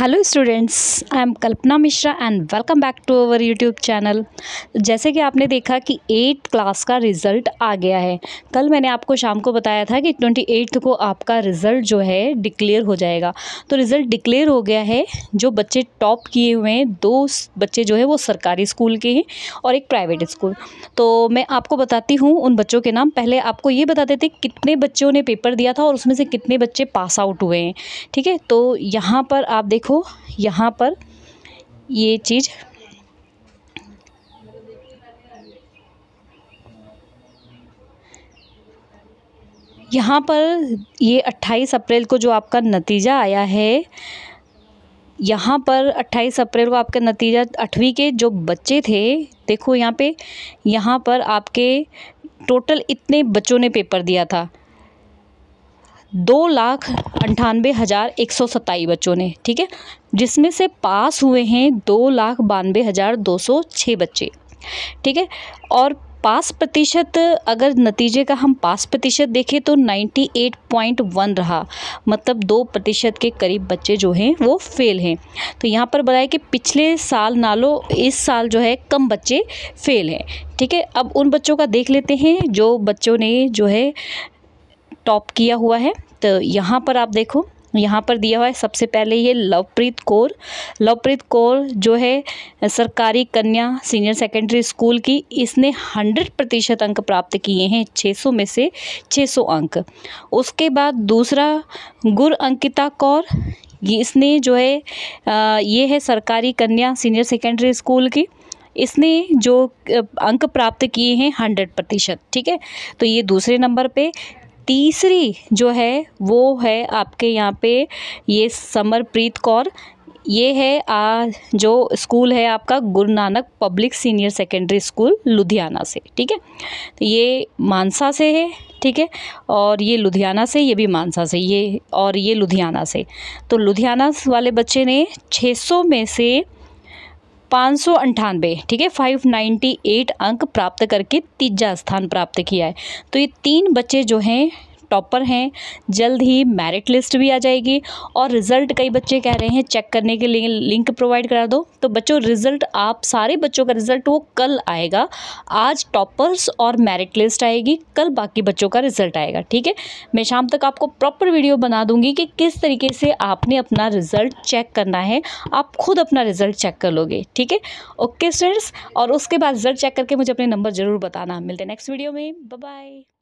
hello students I am Kalpana Mishra and welcome back to our YouTube channel जैसे कि आपने देखा कि एट क्लास का रिज़ल्ट आ गया है कल मैंने आपको शाम को बताया था कि ट्वेंटी एट्थ को आपका रिज़ल्ट जो है डिक्लेयर हो जाएगा तो रिज़ल्ट डिक्लेयर हो गया है जो बच्चे टॉप किए हुए हैं दो बच्चे जो है वो सरकारी स्कूल के हैं और एक प्राइवेट स्कूल तो मैं आपको बताती हूँ उन बच्चों के नाम पहले आपको ये बताते थे कितने बच्चों ने पेपर दिया था और उसमें से कितने बच्चे पास आउट हुए हैं ठीक है तो यहाँ पर आप देखो देखो यहाँ पर ये चीज़ यहाँ पर ये 28 अप्रैल को जो आपका नतीजा आया है यहाँ पर 28 अप्रैल को आपका नतीजा आठवीं के जो बच्चे थे देखो यहाँ पे यहाँ पर आपके टोटल इतने बच्चों ने पेपर दिया था दो लाख अंठानवे हज़ार एक सौ सत्ताईस बच्चों ने ठीक है जिसमें से पास हुए हैं दो लाख बानवे हज़ार दो सौ छः बच्चे ठीक है और पास प्रतिशत अगर नतीजे का हम पास प्रतिशत देखें तो नाइन्टी एट पॉइंट वन रहा मतलब दो प्रतिशत के करीब बच्चे जो हैं वो फेल हैं तो यहाँ पर बताया कि पिछले साल नालों इस साल जो है कम बच्चे फेल हैं ठीक है अब उन बच्चों का देख लेते हैं जो बच्चों ने जो है टॉप किया हुआ है तो यहाँ पर आप देखो यहाँ पर दिया हुआ है सबसे पहले ये लवप्रीत कौर लवप्रीत कौर जो है सरकारी कन्या सीनियर सेकेंडरी स्कूल की इसने हंड्रेड प्रतिशत अंक प्राप्त किए हैं छः सौ में से छः सौ अंक उसके बाद दूसरा गुर अंकिता कौर इसने जो है ये है सरकारी कन्या सीनियर सेकेंडरी स्कूल की इसने जो अंक प्राप्त किए हैं हंड्रेड प्रतिशत ठीक है तो ये दूसरे नंबर पे तीसरी जो है वो है आपके यहाँ पे ये समरप्रीत कौर ये है आ, जो स्कूल है आपका Guru Nanak public senior secondary school Ludhiana से ठीक है तो ये मानसा से है ठीक है और ये लुधियाना से ये भी मानसा से ये और ये लुधियाना से तो लुधियाना वाले बच्चे ने 600 में से पाँच सौ ठीक है फाइव नाइन्टी एट अंक प्राप्त करके तीजा स्थान प्राप्त किया है तो ये तीन बच्चे जो हैं टॉपर हैं जल्द ही मेरिट लिस्ट भी आ जाएगी और रिज़ल्ट कई बच्चे कह रहे हैं चेक करने के लिए लिंक प्रोवाइड करा दो तो बच्चों रिज़ल्ट आप सारे बच्चों का रिज़ल्ट वो कल आएगा आज टॉपर्स और मेरिट लिस्ट आएगी कल बाकी बच्चों का रिज़ल्ट आएगा ठीक है मैं शाम तक आपको प्रॉपर वीडियो बना दूंगी कि किस तरीके से आपने अपना रिज़ल्ट चेक करना है आप खुद अपना रिज़ल्ट चेक कर लोगे ठीक है ओके स्टूडेंट्स और उसके बाद रिज़ल्ट चेक करके मुझे अपने नंबर ज़रूर बताना मिलते हैं नेक्स्ट वीडियो में बाय